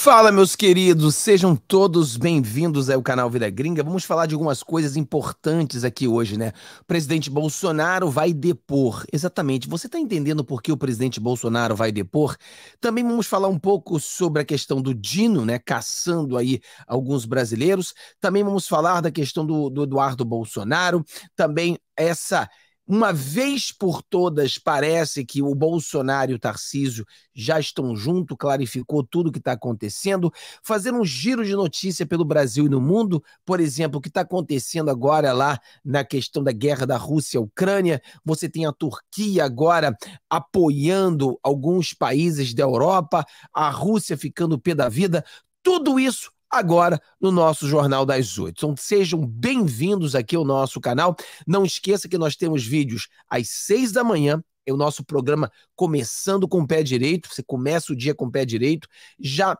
Fala, meus queridos, sejam todos bem-vindos ao canal Vida Gringa. Vamos falar de algumas coisas importantes aqui hoje, né? O presidente Bolsonaro vai depor. Exatamente. Você está entendendo por que o presidente Bolsonaro vai depor? Também vamos falar um pouco sobre a questão do Dino, né? Caçando aí alguns brasileiros. Também vamos falar da questão do, do Eduardo Bolsonaro. Também essa uma vez por todas, parece que o Bolsonaro e o Tarcísio já estão junto, clarificou tudo o que está acontecendo, fazer um giro de notícia pelo Brasil e no mundo, por exemplo, o que está acontecendo agora lá na questão da guerra da Rússia Ucrânia, você tem a Turquia agora apoiando alguns países da Europa, a Rússia ficando pé da vida, tudo isso agora no nosso Jornal das Oito. Então sejam bem-vindos aqui ao nosso canal. Não esqueça que nós temos vídeos às seis da manhã. É o nosso programa começando com o pé direito. Você começa o dia com o pé direito. Já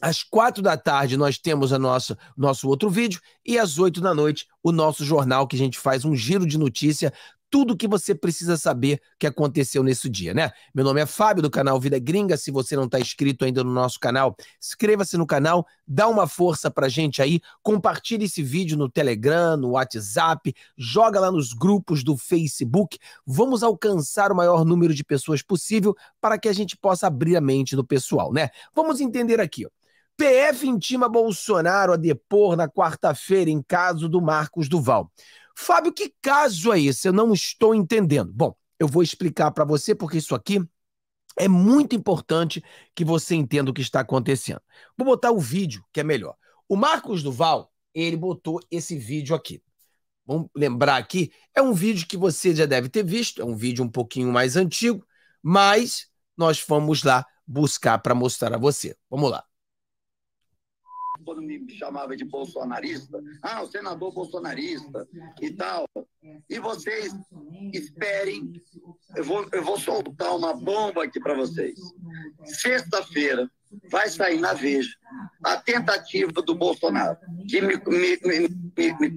às quatro da tarde nós temos a nossa nosso outro vídeo e às oito da noite o nosso jornal que a gente faz um giro de notícia tudo o que você precisa saber que aconteceu nesse dia, né? Meu nome é Fábio do canal Vida Gringa. Se você não está inscrito ainda no nosso canal, inscreva-se no canal, dá uma força pra gente aí, compartilhe esse vídeo no Telegram, no WhatsApp, joga lá nos grupos do Facebook. Vamos alcançar o maior número de pessoas possível para que a gente possa abrir a mente do pessoal, né? Vamos entender aqui, ó. PF intima Bolsonaro a depor na quarta-feira em caso do Marcos Duval. Fábio, que caso é esse? Eu não estou entendendo. Bom, eu vou explicar para você porque isso aqui é muito importante que você entenda o que está acontecendo. Vou botar o vídeo que é melhor. O Marcos Duval, ele botou esse vídeo aqui. Vamos lembrar aqui, é um vídeo que você já deve ter visto, é um vídeo um pouquinho mais antigo, mas nós fomos lá buscar para mostrar a você. Vamos lá quando me chamava de bolsonarista, ah, o senador bolsonarista e tal. E vocês esperem, eu vou, eu vou soltar uma bomba aqui para vocês. Sexta-feira vai sair na Veja a tentativa do Bolsonaro de me, me, me, me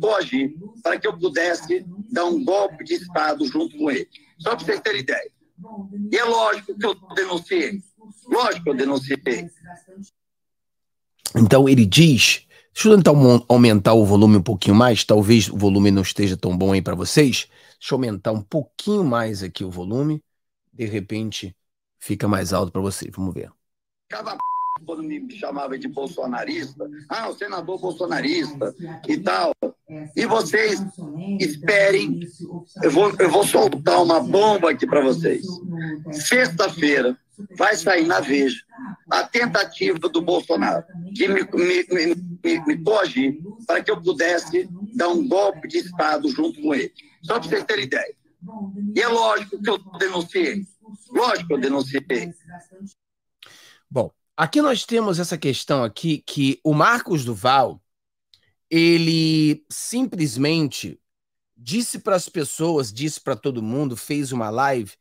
para que eu pudesse dar um golpe de Estado junto com ele. Só para vocês terem ideia. E é lógico que eu denunciei. Lógico que eu denunciei. Então ele diz, deixa eu tentar aumentar o volume um pouquinho mais, talvez o volume não esteja tão bom aí para vocês. Deixa eu aumentar um pouquinho mais aqui o volume, de repente fica mais alto para vocês. Vamos ver. Cada p... quando me chamava de bolsonarista, ah, o senador bolsonarista e tal. E vocês esperem, eu vou, eu vou soltar uma bomba aqui para vocês. Sexta-feira, vai sair na Veja a tentativa do Bolsonaro de me, me, me, me coagir para que eu pudesse dar um golpe de Estado junto com ele. Só para vocês terem ideia. E é lógico que eu denunciei. Lógico que eu denunciei. Bom, aqui nós temos essa questão aqui que o Marcos Duval, ele simplesmente disse para as pessoas, disse para todo mundo, fez uma live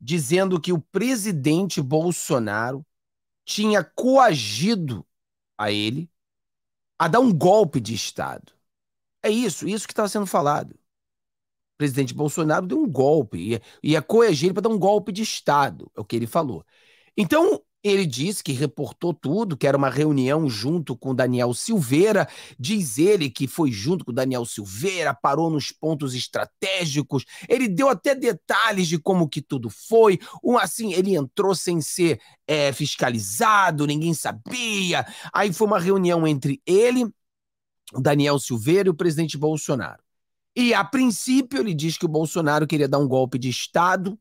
dizendo que o presidente Bolsonaro tinha coagido a ele a dar um golpe de Estado. É isso, isso que estava tá sendo falado. O presidente Bolsonaro deu um golpe, ia, ia coagir ele para dar um golpe de Estado, é o que ele falou. Então, ele disse que reportou tudo, que era uma reunião junto com Daniel Silveira. Diz ele que foi junto com Daniel Silveira, parou nos pontos estratégicos. Ele deu até detalhes de como que tudo foi. Um assim, ele entrou sem ser é, fiscalizado, ninguém sabia. Aí foi uma reunião entre ele, Daniel Silveira e o presidente Bolsonaro. E a princípio ele diz que o Bolsonaro queria dar um golpe de Estado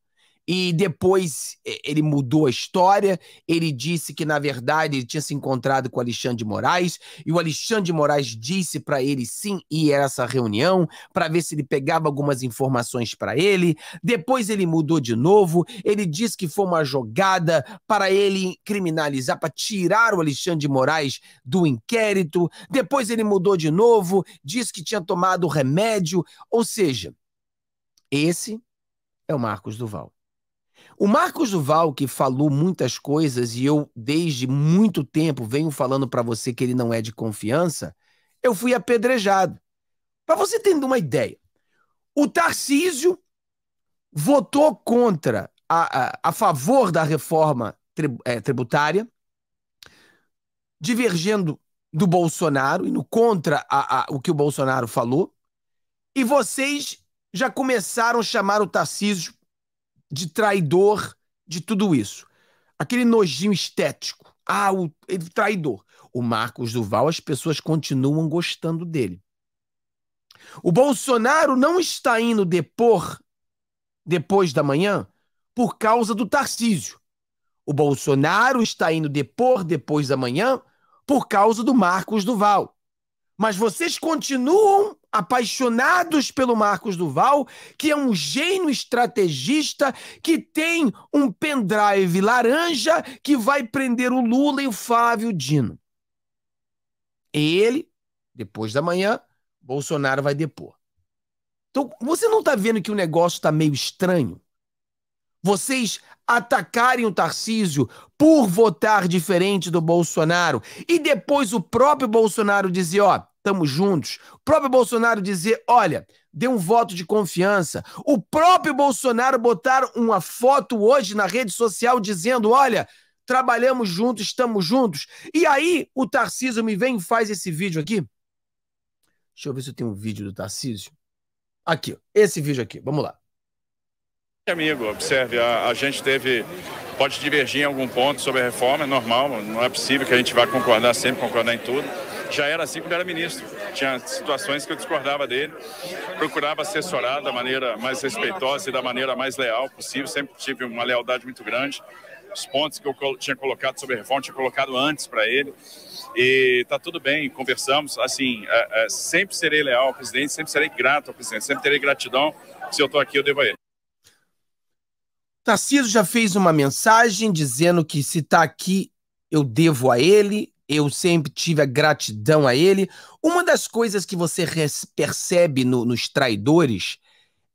e depois ele mudou a história. Ele disse que, na verdade, ele tinha se encontrado com o Alexandre de Moraes, e o Alexandre de Moraes disse para ele sim ir a essa reunião, para ver se ele pegava algumas informações para ele. Depois ele mudou de novo, ele disse que foi uma jogada para ele criminalizar, para tirar o Alexandre de Moraes do inquérito. Depois ele mudou de novo, disse que tinha tomado remédio. Ou seja, esse é o Marcos Duval. O Marcos Duval, que falou muitas coisas e eu desde muito tempo venho falando para você que ele não é de confiança, eu fui apedrejado. Para você ter uma ideia, o Tarcísio votou contra, a, a, a favor da reforma tri, é, tributária, divergendo do Bolsonaro, indo contra a, a, o que o Bolsonaro falou, e vocês já começaram a chamar o Tarcísio de traidor de tudo isso. Aquele nojinho estético. Ah, o ele, traidor. O Marcos Duval, as pessoas continuam gostando dele. O Bolsonaro não está indo depor depois da manhã por causa do Tarcísio. O Bolsonaro está indo depor depois da manhã por causa do Marcos Duval. Mas vocês continuam apaixonados pelo Marcos Duval, que é um gênio estrategista que tem um pendrive laranja que vai prender o Lula e o Flávio Dino. Ele, depois da manhã, Bolsonaro vai depor. Então, você não está vendo que o negócio está meio estranho? Vocês atacarem o Tarcísio por votar diferente do Bolsonaro e depois o próprio Bolsonaro dizer, ó, estamos juntos. O próprio Bolsonaro dizer, olha, dê um voto de confiança. O próprio Bolsonaro botar uma foto hoje na rede social dizendo, olha, trabalhamos juntos, estamos juntos. E aí o Tarcísio me vem e faz esse vídeo aqui. Deixa eu ver se eu tenho um vídeo do Tarcísio. Aqui, esse vídeo aqui, vamos lá. Amigo, observe, a, a gente teve pode divergir em algum ponto sobre a reforma, é normal, não é possível que a gente vá concordar sempre, concordar em tudo já era assim quando era ministro. Tinha situações que eu discordava dele, procurava assessorar da maneira mais respeitosa e da maneira mais leal possível. Sempre tive uma lealdade muito grande. Os pontos que eu tinha colocado sobre a reforma, tinha colocado antes para ele. E tá tudo bem, conversamos. Assim, é, é, sempre serei leal ao presidente, sempre serei grato ao presidente, sempre terei gratidão. Se eu estou aqui, eu devo a ele. Tarcísio já fez uma mensagem dizendo que se está aqui, eu devo a ele eu sempre tive a gratidão a ele. Uma das coisas que você percebe no, nos traidores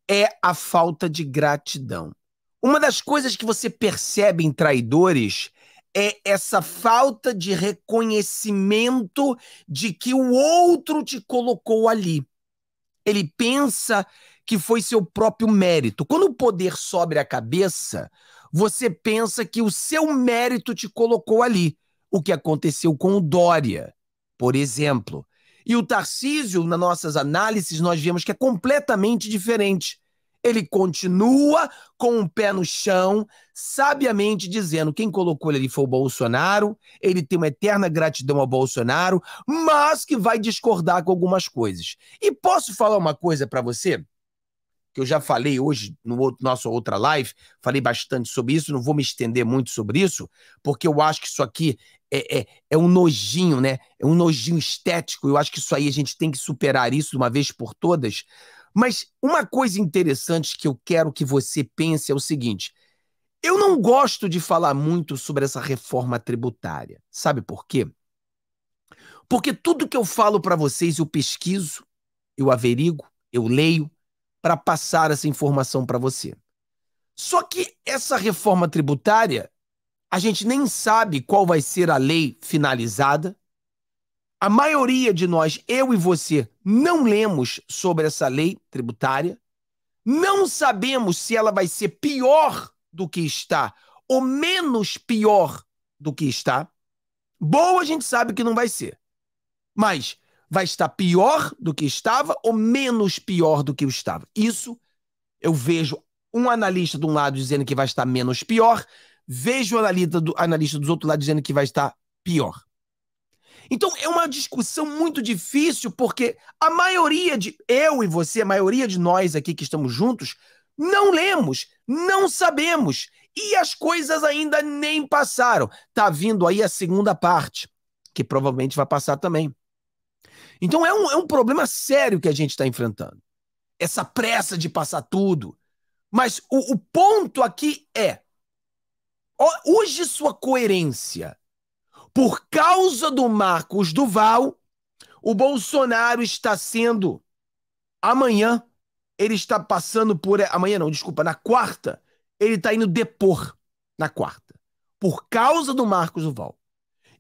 é a falta de gratidão. Uma das coisas que você percebe em traidores é essa falta de reconhecimento de que o outro te colocou ali. Ele pensa que foi seu próprio mérito. Quando o poder sobe a cabeça, você pensa que o seu mérito te colocou ali o que aconteceu com o Dória, por exemplo. E o Tarcísio, nas nossas análises, nós vemos que é completamente diferente. Ele continua com o um pé no chão, sabiamente dizendo: quem colocou ele ali foi o Bolsonaro, ele tem uma eterna gratidão ao Bolsonaro, mas que vai discordar com algumas coisas. E posso falar uma coisa para você? que eu já falei hoje no outro, nossa outra live, falei bastante sobre isso, não vou me estender muito sobre isso, porque eu acho que isso aqui é, é, é um nojinho, né? É um nojinho estético, eu acho que isso aí a gente tem que superar isso de uma vez por todas. Mas uma coisa interessante que eu quero que você pense é o seguinte: eu não gosto de falar muito sobre essa reforma tributária. Sabe por quê? Porque tudo que eu falo para vocês, eu pesquiso, eu averigo, eu leio, para passar essa informação para você. Só que essa reforma tributária, a gente nem sabe qual vai ser a lei finalizada. A maioria de nós, eu e você, não lemos sobre essa lei tributária. Não sabemos se ela vai ser pior do que está ou menos pior do que está. Boa a gente sabe que não vai ser. Mas vai estar pior do que estava ou menos pior do que estava. Isso eu vejo um analista de um lado dizendo que vai estar menos pior, vejo o analista, do, analista dos outros lados dizendo que vai estar pior. Então é uma discussão muito difícil porque a maioria de eu e você, a maioria de nós aqui que estamos juntos, não lemos, não sabemos e as coisas ainda nem passaram. Tá vindo aí a segunda parte, que provavelmente vai passar também. Então é um, é um problema sério que a gente está enfrentando. Essa pressa de passar tudo. Mas o, o ponto aqui é: use sua coerência. Por causa do Marcos Duval, o Bolsonaro está sendo. Amanhã, ele está passando por. Amanhã não, desculpa, na quarta, ele está indo depor na quarta. Por causa do Marcos Duval.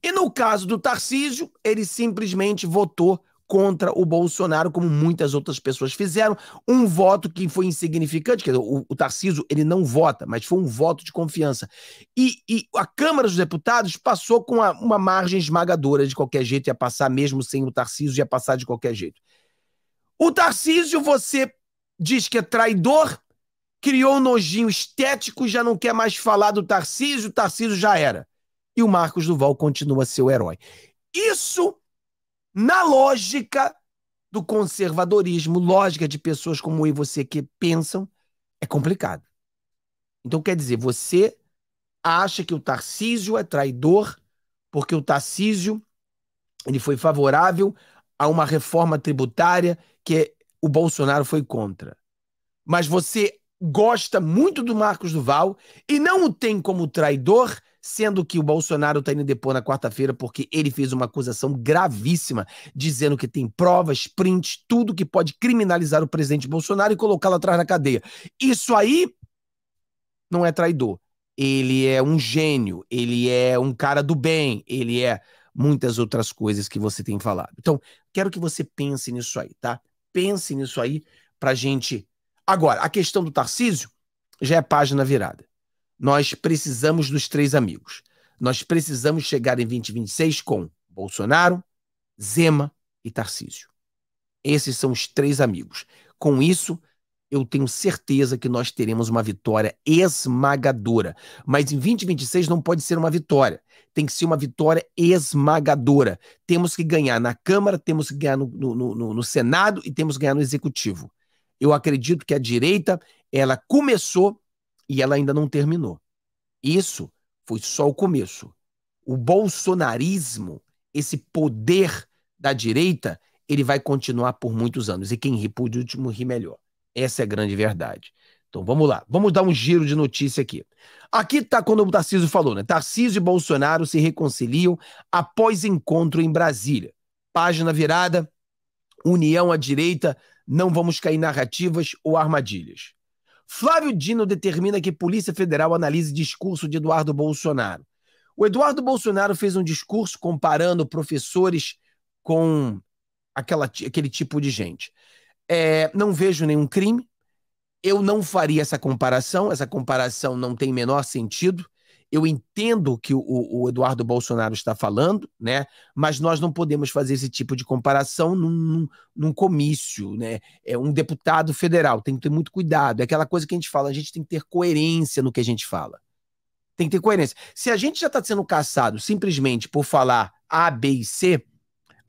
E no caso do Tarcísio, ele simplesmente votou contra o Bolsonaro, como muitas outras pessoas fizeram. Um voto que foi insignificante, quer dizer, o, o Tarciso ele não vota, mas foi um voto de confiança. E, e a Câmara dos Deputados passou com uma, uma, margem esmagadora de qualquer jeito, ia passar mesmo sem o Tarciso, ia passar de qualquer jeito. O Tarcísio, você diz que é traidor, criou um nojinho estético, já não quer mais falar do Tarcísio, o Tarcísio já era. E o Marcos Duval continua seu herói. Isso na lógica do conservadorismo, lógica de pessoas como eu e você que pensam, é complicado. Então, quer dizer, você acha que o Tarcísio é traidor porque o Tarcísio ele foi favorável a uma reforma tributária que o Bolsonaro foi contra. Mas você gosta muito do Marcos Duval e não o tem como traidor sendo que o Bolsonaro está indo depor na quarta-feira porque ele fez uma acusação gravíssima, dizendo que tem provas, prints, tudo que pode criminalizar o presidente Bolsonaro e colocá-lo atrás da cadeia. Isso aí não é traidor. Ele é um gênio, ele é um cara do bem, ele é muitas outras coisas que você tem falado. Então, quero que você pense nisso aí, tá? Pense nisso aí pra gente. Agora, a questão do Tarcísio já é página virada. Nós precisamos dos três amigos. Nós precisamos chegar em 2026 com Bolsonaro, Zema e Tarcísio. Esses são os três amigos. Com isso, eu tenho certeza que nós teremos uma vitória esmagadora. Mas em 2026 não pode ser uma vitória. Tem que ser uma vitória esmagadora. Temos que ganhar na Câmara, temos que ganhar no, no, no, no Senado e temos que ganhar no Executivo. Eu acredito que a direita, ela começou e ela ainda não terminou. Isso foi só o começo. O bolsonarismo, esse poder da direita, ele vai continuar por muitos anos. E quem ri por último ri melhor. Essa é a grande verdade. Então vamos lá, vamos dar um giro de notícia aqui. Aqui está quando o Tarcísio falou, né? Tarcísio e Bolsonaro se reconciliam após encontro em Brasília. Página virada, união à direita, não vamos cair narrativas ou armadilhas. Flávio Dino determina que Polícia Federal analise discurso de Eduardo Bolsonaro. O Eduardo Bolsonaro fez um discurso comparando professores com aquela, aquele tipo de gente. É, não vejo nenhum crime. Eu não faria essa comparação. Essa comparação não tem menor sentido eu entendo o que o, o, Eduardo Bolsonaro está falando, né? Mas nós não podemos fazer esse tipo de comparação num, num, num comício, né? É um deputado federal, tem que ter muito cuidado. É aquela coisa que a gente fala, a gente tem que ter coerência no que a gente fala. Tem que ter coerência. Se a gente já está sendo caçado simplesmente por falar A, B e C,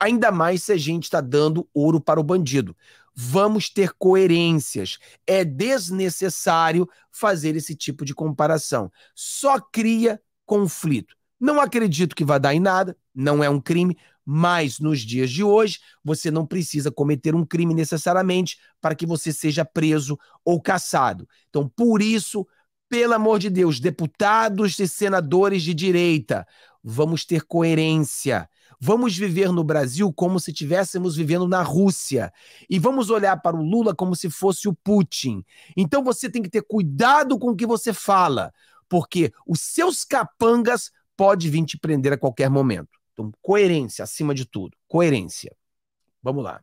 ainda mais se a gente está dando ouro para o bandido vamos ter coerências. É desnecessário fazer esse tipo de comparação. Só cria conflito. Não acredito que vá dar em nada, não é um crime, mas nos dias de hoje, você não precisa cometer um crime necessariamente para que você seja preso ou caçado. Então, por isso, pelo amor de Deus, deputados e senadores de direita, vamos ter coerência. Vamos viver no Brasil como se estivéssemos vivendo na Rússia. E vamos olhar para o Lula como se fosse o Putin. Então você tem que ter cuidado com o que você fala, porque os seus capangas podem vir te prender a qualquer momento. Então, coerência acima de tudo. Coerência. Vamos lá.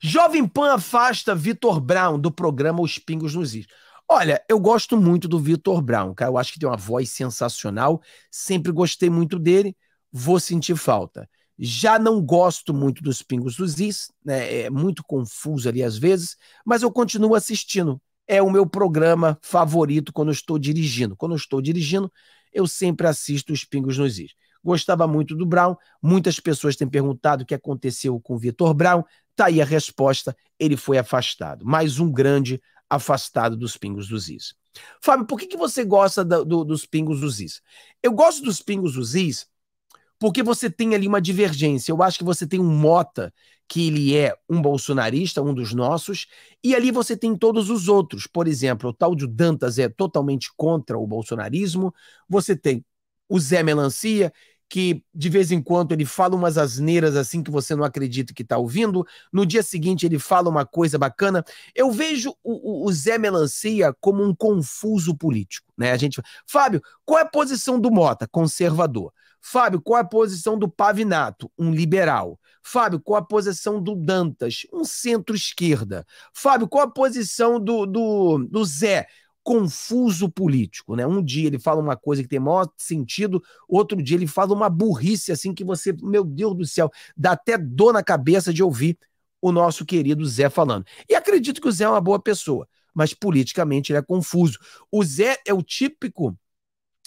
Jovem Pan afasta Vitor Brown do programa Os Pingos nos Is. Olha, eu gosto muito do Vitor Brown, cara. Eu acho que tem uma voz sensacional. Sempre gostei muito dele. Vou sentir falta. Já não gosto muito dos Pingos dos Is, né? É muito confuso ali às vezes, mas eu continuo assistindo. É o meu programa favorito quando eu estou dirigindo. Quando eu estou dirigindo, eu sempre assisto os Pingos nos Is. Gostava muito do Brown. Muitas pessoas têm perguntado o que aconteceu com o Vitor Brown. Tá aí a resposta. Ele foi afastado. Mais um grande afastado dos pingos dos is. Fábio, por que, que você gosta do, do, dos pingos dos is? Eu gosto dos pingos dos is porque você tem ali uma divergência. Eu acho que você tem um Mota, que ele é um bolsonarista, um dos nossos, e ali você tem todos os outros. Por exemplo, o tal de Dantas é totalmente contra o bolsonarismo, você tem o Zé Melancia, que de vez em quando ele fala umas asneiras assim que você não acredita que está ouvindo, no dia seguinte ele fala uma coisa bacana. Eu vejo o, o Zé Melancia como um confuso político, né? A gente, Fábio, qual é a posição do Mota? Conservador. Fábio, qual é a posição do Pavinato? Um liberal. Fábio, qual é a posição do Dantas? Um centro-esquerda. Fábio, qual é a posição do, do, do Zé? confuso político, né? Um dia ele fala uma coisa que tem maior sentido, outro dia ele fala uma burrice assim que você, meu Deus do céu, dá até dor na cabeça de ouvir o nosso querido Zé falando. E acredito que o Zé é uma boa pessoa, mas politicamente ele é confuso. O Zé é o típico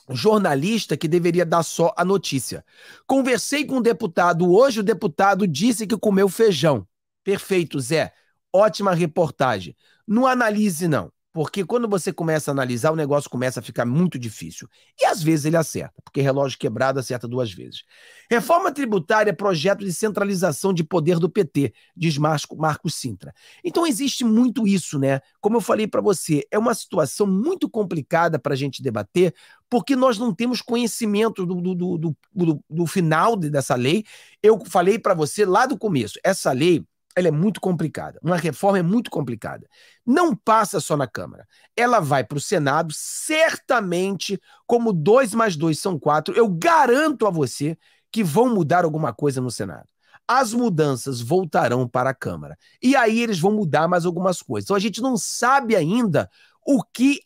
jornalista que deveria dar só a notícia. Conversei com um deputado hoje, o deputado disse que comeu feijão. Perfeito, Zé. Ótima reportagem. Não analise, não. Porque quando você começa a analisar, o negócio começa a ficar muito difícil. E às vezes ele acerta, porque relógio quebrado acerta duas vezes. Reforma tributária é projeto de centralização de poder do PT, diz Marco, Marco Sintra. Então existe muito isso, né? Como eu falei para você, é uma situação muito complicada para a gente debater, porque nós não temos conhecimento do, do, do, do, do final dessa lei. Eu falei para você lá do começo, essa lei ela é muito complicada. Uma reforma é muito complicada. Não passa só na Câmara. Ela vai para o Senado, certamente, como dois mais dois são quatro, eu garanto a você que vão mudar alguma coisa no Senado. As mudanças voltarão para a Câmara. E aí eles vão mudar mais algumas coisas. Então a gente não sabe ainda o que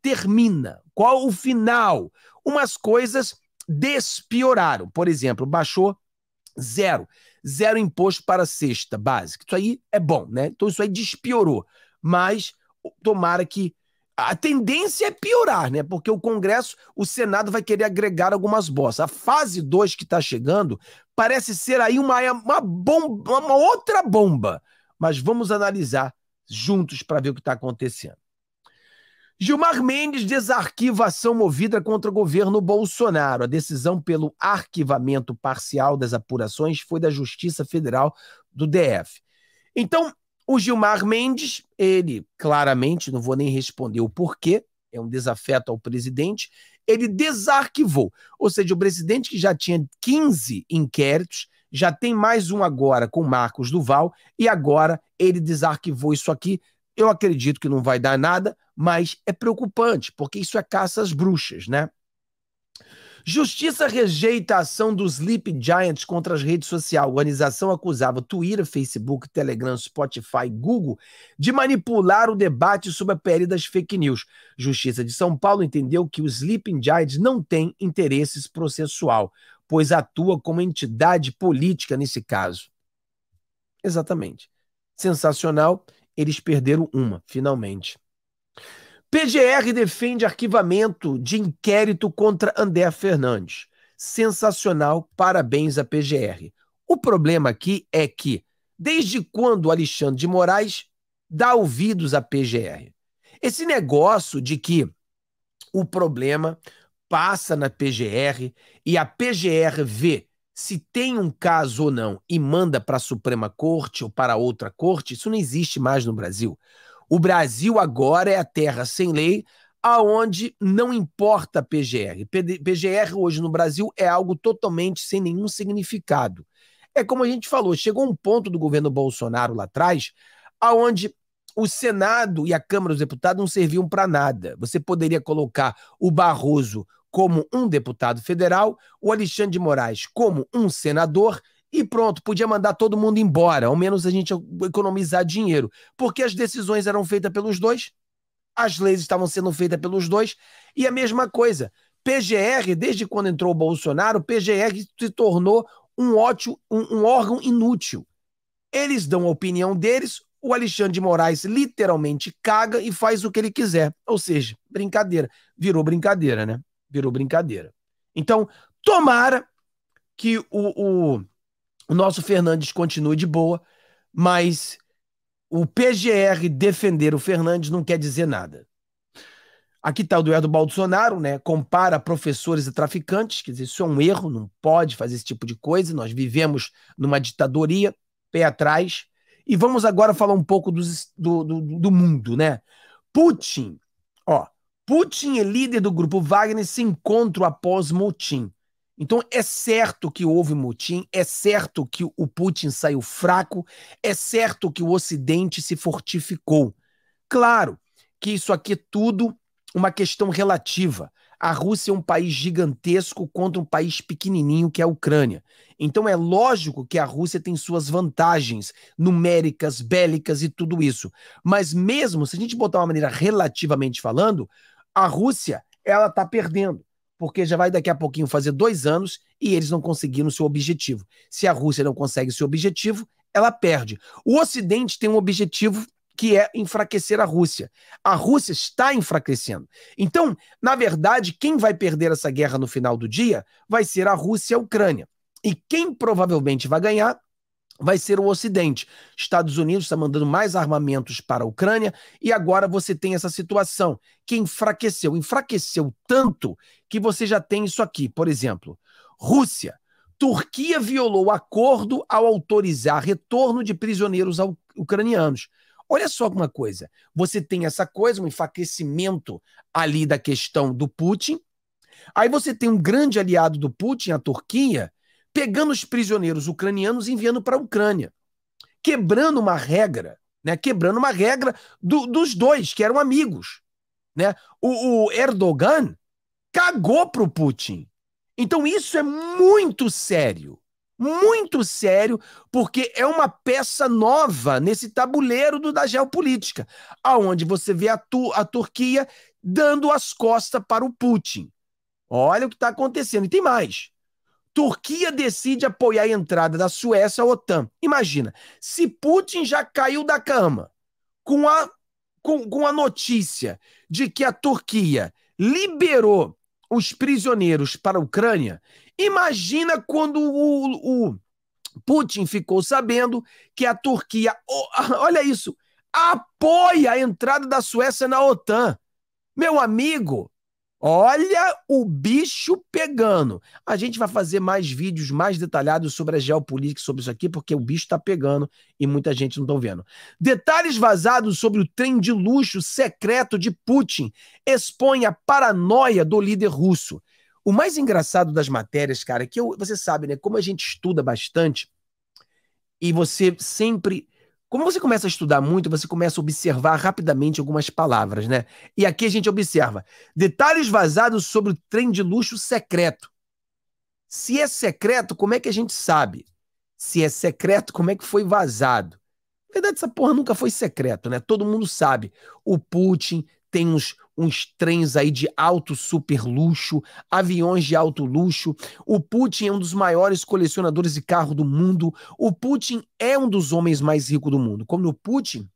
termina, qual o final. Umas coisas despioraram. Por exemplo, baixou zero zero imposto para a cesta básica. Isso aí é bom, né? Então isso aí despiorou. Mas tomara que. A tendência é piorar, né? Porque o Congresso, o Senado vai querer agregar algumas bostas. A fase 2 que está chegando parece ser aí uma, uma, bomba, uma outra bomba. Mas vamos analisar juntos para ver o que está acontecendo. Gilmar Mendes desarquiva ação movida contra o governo Bolsonaro. A decisão pelo arquivamento parcial das apurações foi da Justiça Federal do DF. Então, o Gilmar Mendes, ele claramente, não vou nem responder o porquê, é um desafeto ao presidente, ele desarquivou. Ou seja, o presidente que já tinha 15 inquéritos, já tem mais um agora com Marcos Duval, e agora ele desarquivou isso aqui. Eu acredito que não vai dar nada, mas é preocupante, porque isso é caça às bruxas, né? Justiça rejeita a ação dos Sleep Giants contra as redes sociais. A organização acusava Twitter, Facebook, Telegram, Spotify, Google de manipular o debate sobre a pele das fake news. Justiça de São Paulo entendeu que os Sleep Giants não têm interesses processual, pois atua como entidade política nesse caso. Exatamente. Sensacional, eles perderam uma, finalmente. PGR defende arquivamento de inquérito contra André Fernandes. Sensacional, parabéns à PGR. O problema aqui é que, desde quando Alexandre de Moraes dá ouvidos à PGR? Esse negócio de que o problema passa na PGR e a PGR vê se tem um caso ou não e manda para a Suprema Corte ou para outra corte, isso não existe mais no Brasil. O Brasil agora é a terra sem lei, aonde não importa PGR. PGR hoje no Brasil é algo totalmente sem nenhum significado. É como a gente falou, chegou um ponto do governo Bolsonaro lá atrás, aonde o Senado e a Câmara dos Deputados não serviam para nada. Você poderia colocar o Barroso como um deputado federal, o Alexandre de Moraes como um senador e pronto, podia mandar todo mundo embora, ao menos a gente economizar dinheiro, porque as decisões eram feitas pelos dois, as leis estavam sendo feitas pelos dois, e a mesma coisa, PGR, desde quando entrou o Bolsonaro, PGR se tornou um, ótimo, um, um órgão inútil. Eles dão a opinião deles, o Alexandre de Moraes literalmente caga e faz o que ele quiser. Ou seja, brincadeira. Virou brincadeira, né? Virou brincadeira. Então, tomara que o, o o nosso Fernandes continue de boa, mas o PGR defender o Fernandes não quer dizer nada. Aqui está o Eduardo Bolsonaro, né? Compara professores e traficantes, quer dizer, isso é um erro, não pode fazer esse tipo de coisa. Nós vivemos numa ditadoria, pé atrás. E vamos agora falar um pouco do, do, do mundo, né? Putin, ó, Putin e é líder do grupo Wagner se encontram após motim. Então é certo que houve motim, é certo que o Putin saiu fraco, é certo que o Ocidente se fortificou. Claro que isso aqui é tudo uma questão relativa. A Rússia é um país gigantesco contra um país pequenininho que é a Ucrânia. Então é lógico que a Rússia tem suas vantagens numéricas, bélicas e tudo isso. Mas mesmo se a gente botar uma maneira relativamente falando, a Rússia ela está perdendo porque já vai daqui a pouquinho fazer dois anos e eles não conseguiram seu objetivo. Se a Rússia não consegue seu objetivo, ela perde. O Ocidente tem um objetivo que é enfraquecer a Rússia. A Rússia está enfraquecendo. Então, na verdade, quem vai perder essa guerra no final do dia vai ser a Rússia e a Ucrânia. E quem provavelmente vai ganhar vai ser o Ocidente. Estados Unidos está mandando mais armamentos para a Ucrânia e agora você tem essa situação que enfraqueceu, enfraqueceu tanto que você já tem isso aqui, por exemplo, Rússia. Turquia violou o acordo ao autorizar retorno de prisioneiros ucranianos. Olha só alguma coisa. Você tem essa coisa, um enfraquecimento ali da questão do Putin. Aí você tem um grande aliado do Putin, a Turquia, pegando os prisioneiros ucranianos e enviando para a Ucrânia, quebrando uma regra, né? Quebrando uma regra do, dos dois que eram amigos, né? O, o Erdogan cagou pro Putin. Então isso é muito sério, muito sério, porque é uma peça nova nesse tabuleiro do, da geopolítica, aonde você vê a, tu, a Turquia dando as costas para o Putin. Olha o que está acontecendo. E tem mais. Turquia decide apoiar a entrada da Suécia à OTAN. Imagina, se Putin já caiu da cama com a, com, com a notícia de que a Turquia liberou os prisioneiros para a Ucrânia, imagina quando o, o Putin ficou sabendo que a Turquia, olha isso, apoia a entrada da Suécia na OTAN. Meu amigo, Olha o bicho pegando. A gente vai fazer mais vídeos mais detalhados sobre a geopolítica, sobre isso aqui, porque o bicho está pegando e muita gente não está vendo. Detalhes vazados sobre o trem de luxo secreto de Putin expõe a paranoia do líder russo. O mais engraçado das matérias, cara, é que eu, você sabe, né, como a gente estuda bastante e você sempre como você começa a estudar muito, você começa a observar rapidamente algumas palavras, né? E aqui a gente observa detalhes vazados sobre o trem de luxo secreto. Se é secreto, como é que a gente sabe? Se é secreto, como é que foi vazado? Na verdade, essa porra nunca foi secreto, né? Todo mundo sabe. O Putin tem uns uns trens aí de alto super luxo, aviões de alto luxo. O Putin é um dos maiores colecionadores de carro do mundo. O Putin é um dos homens mais ricos do mundo. Como o Putin,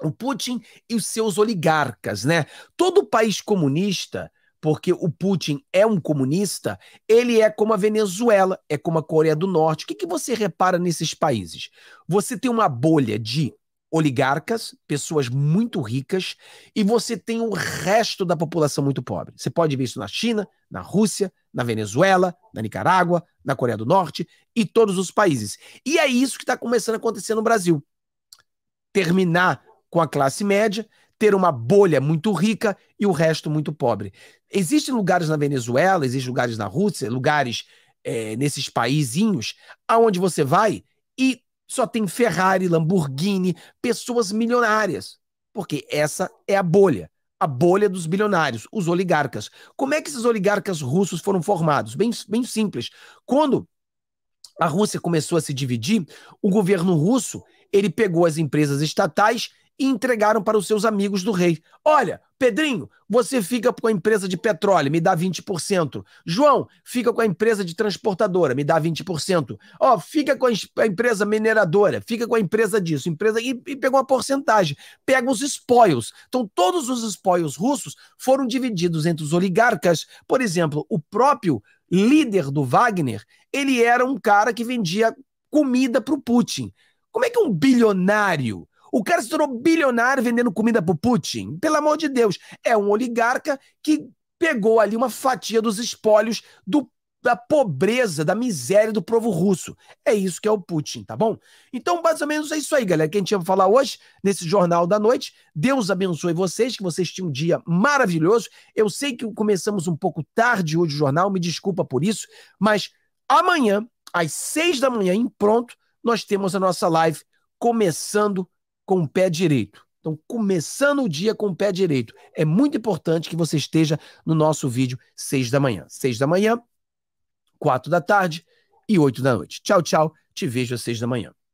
o Putin e os seus oligarcas, né? Todo país comunista porque o Putin é um comunista, ele é como a Venezuela, é como a Coreia do Norte. O que, que você repara nesses países? Você tem uma bolha de oligarcas, pessoas muito ricas, e você tem o resto da população muito pobre. Você pode ver isso na China, na Rússia, na Venezuela, na Nicarágua, na Coreia do Norte e todos os países. E é isso que está começando a acontecer no Brasil. Terminar com a classe média, ter uma bolha muito rica e o resto muito pobre. Existem lugares na Venezuela, existem lugares na Rússia, lugares é, nesses paísinhos aonde você vai e só tem Ferrari, Lamborghini, pessoas milionárias. Porque essa é a bolha. A bolha dos bilionários, os oligarcas. Como é que esses oligarcas russos foram formados? Bem, bem simples. Quando a Rússia começou a se dividir, o governo russo ele pegou as empresas estatais e entregaram para os seus amigos do rei. Olha, Pedrinho, você fica com a empresa de petróleo, me dá 20%. João, fica com a empresa de transportadora, me dá 20%. Ó, oh, fica com a empresa mineradora, fica com a empresa disso, empresa e, e pegou uma porcentagem. Pega os spoils. Então todos os spoils russos foram divididos entre os oligarcas. Por exemplo, o próprio líder do Wagner, ele era um cara que vendia comida para o Putin. Como é que um bilionário o cara se tornou bilionário vendendo comida pro Putin. Pelo amor de Deus. É um oligarca que pegou ali uma fatia dos espólios do, da pobreza, da miséria do povo russo. É isso que é o Putin, tá bom? Então, mais ou menos é isso aí, galera, que a gente ia falar hoje nesse Jornal da Noite. Deus abençoe vocês, que vocês tinham um dia maravilhoso. Eu sei que começamos um pouco tarde hoje o jornal, me desculpa por isso, mas amanhã, às seis da manhã, em pronto, nós temos a nossa live começando com o pé direito. Então, começando o dia com o pé direito. É muito importante que você esteja no nosso vídeo seis da manhã. seis da manhã, quatro da tarde e oito da noite. Tchau, tchau. Te vejo às seis da manhã.